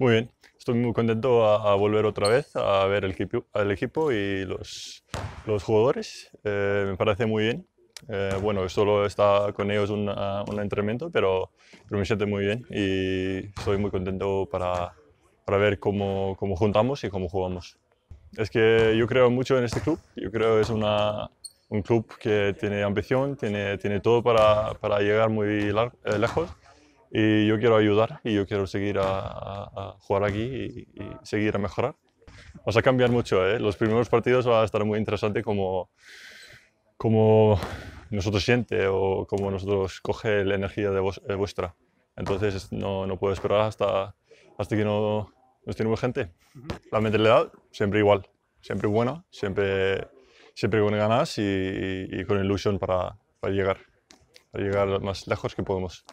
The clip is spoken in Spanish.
Muy bien, estoy muy contento a, volver otra vez a ver el equipo, al equipo y los, los jugadores. Eh, me parece muy bien. Eh, bueno, solo está con ellos un entrenamiento, pero, pero, me siento muy bien y estoy muy contento para, para ver cómo, cómo, juntamos y cómo jugamos. Es que yo creo mucho en este club, yo creo que es una, un club que tiene ambición, tiene, tiene todo para, para llegar muy eh, lejos y yo quiero ayudar y yo quiero seguir a, jugar aquí y, seguir a mejorar. Vas a cambiar mucho, ¿eh? los primeros partidos va a estar muy interesante como, como nosotros siente o como nosotros coge la energía de, eh, vuestra. Entonces no, no, puedo esperar hasta, hasta que no nos tiene gente. La mentalidad siempre igual, siempre buena, siempre siempre con ganas y, con ilusión para, para llegar, para llegar lo más lejos que podemos.